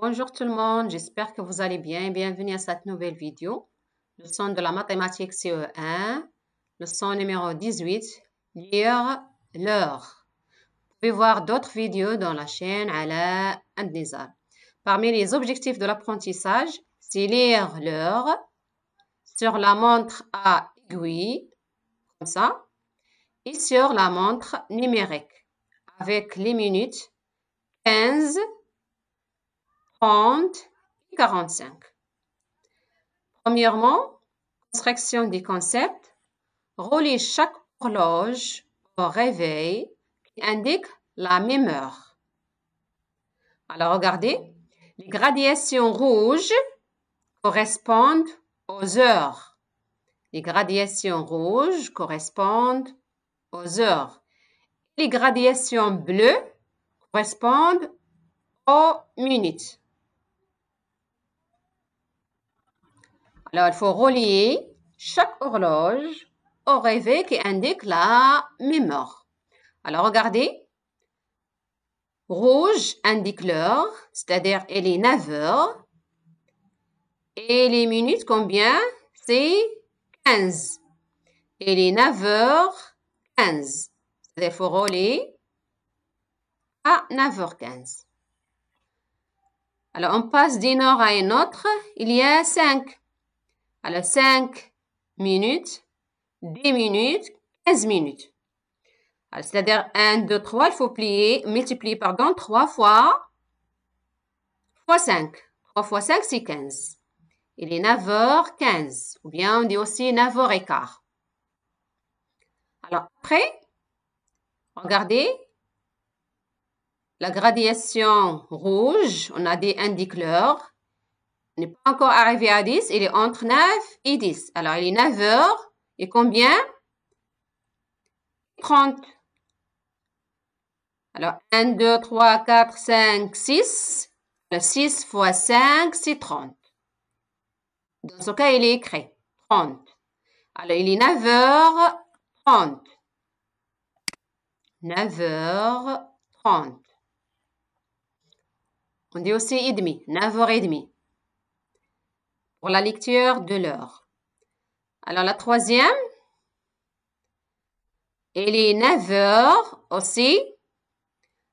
Bonjour tout le monde, j'espère que vous allez bien. Bienvenue à cette nouvelle vidéo. Leçon de la mathématique CE1, leçon numéro 18, lire l'heure. Vous pouvez voir d'autres vidéos dans la chaîne la Adneza. Parmi les objectifs de l'apprentissage, c'est lire l'heure sur la montre à aiguille, comme ça, et sur la montre numérique, avec les minutes 15, 30 et 45. Premièrement, construction des concepts, relie chaque horloge au réveil qui indique la même heure. Alors regardez, les gradations rouges correspondent aux heures. Les gradations rouges correspondent aux heures. Les gradations bleues correspondent aux minutes. Alors, il faut relier chaque horloge au réveil qui indique la mémoire. Alors, regardez. Rouge indique l'heure, c'est-à-dire il est 9 heures. Et les minutes, combien C'est 15. Il est 9 heures 15. C'est-à-dire il faut relier à 9h15. Alors, on passe d'une heure à une autre. Il y a 5. Alors, 5 minutes, 10 minutes, 15 minutes. C'est-à-dire 1, 2, 3, il faut plier, multiplier pardon, 3 fois, 5. 3 fois 5, c'est 15. Il est 9h15. Ou bien on dit aussi 9h15. Alors après, regardez la gradation rouge. On a des indiqueurs n'est pas encore arrivé à 10, il est entre 9 et 10. Alors, il est 9 heures et combien 30. Alors, 1, 2, 3, 4, 5, 6. 6 fois 5, c'est 30. Dans ce cas, il est écrit 30. Alors, il est 9h30. 9h30. On dit aussi et demi, 9h30 pour la lecture de l'heure. Alors la troisième, Et est 9 heures aussi.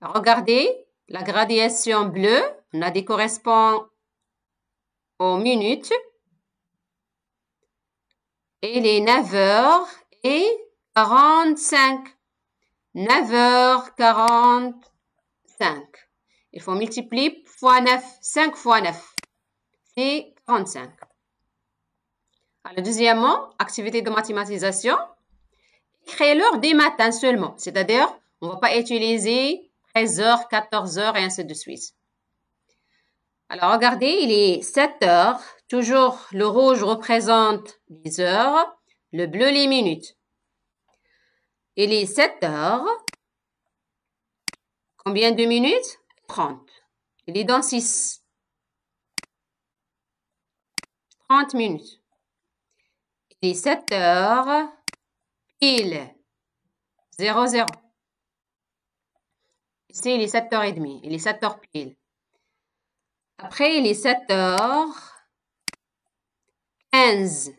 Regardez la gradation bleue. On a des correspond aux minutes. Et est 9 heures et 45. 9 heures 45. Il faut multiplier fois 9. 5 fois 9. C'est 35. Alors, deuxièmement, activité de mathématisation. Créer l'heure des matins seulement, c'est-à-dire on ne va pas utiliser 13h, 14h et ainsi de suite. Alors, regardez, il est 7h. Toujours, le rouge représente les heures, le bleu les minutes. Il est 7h. Combien de minutes 30. Il est dans 6. 30 minutes. Il est 7 heures pile 0, 0. Ici, il est 7h30. Il est 7h pile. Après, il est 7h15.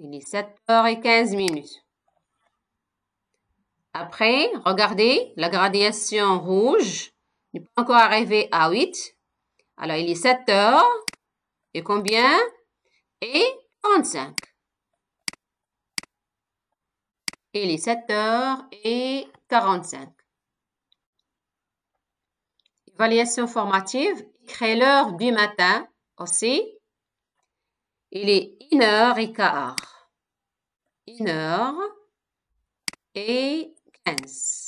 Il est 7h15 minutes. Après, regardez, la gradation rouge n'est pas encore arrivé à 8. Alors, il est 7 heures. Et combien? Et 35. Il est 7 heures et 45. Évaluation formative, crée l'heure du matin aussi. Il est 1 heure et quart. 1 heure et 15.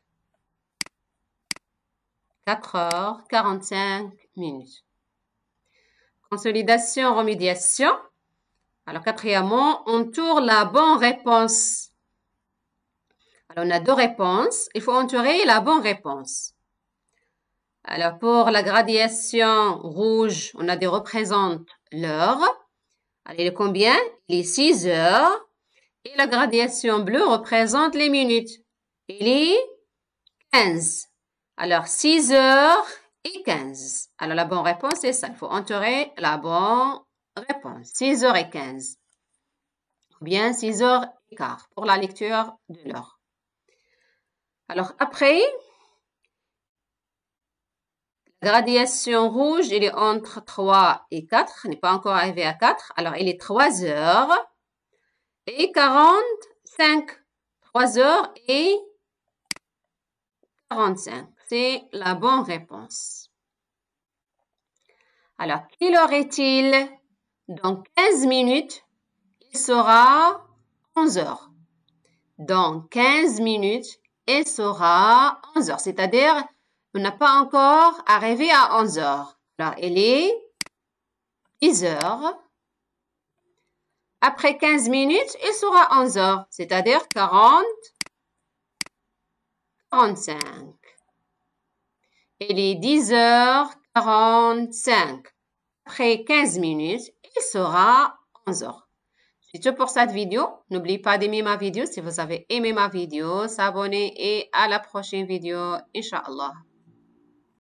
4 heures 45 minutes. Consolidation, remédiation. Alors, quatrièmement, on tourne la bonne réponse. Alors, on a deux réponses. Il faut entourer la bonne réponse. Alors, pour la gradation rouge, on a des représente l'heure. Allez, il combien Il est 6 heures. Et la gradation bleue représente les minutes. Il est 15. Alors, 6 heures et 15. Alors, la bonne réponse, c'est ça. Il faut entrer la bonne réponse. 6 heures et 15. Ou bien 6 heures et pour la lecture de l'heure. Alors, après, la gradation rouge, il est entre 3 et 4. n'est pas encore arrivé à 4. Alors, il est 3 heures et 45. 3 heures et 45 c'est la bonne réponse. Alors, quelle heure est-il Dans 15 minutes, il sera 11 heures. Dans 15 minutes, il sera 11 heures. C'est-à-dire, on n'a pas encore arrivé à 11 heures. Alors, il est 10 heures. Après 15 minutes, il sera 11 heures, c'est-à-dire 40, 45. Il est 10h45. Après 15 minutes, il sera 11h. C'est tout pour cette vidéo. N'oubliez pas d'aimer ma vidéo si vous avez aimé ma vidéo, s'abonner et à la prochaine vidéo, Inch'Allah.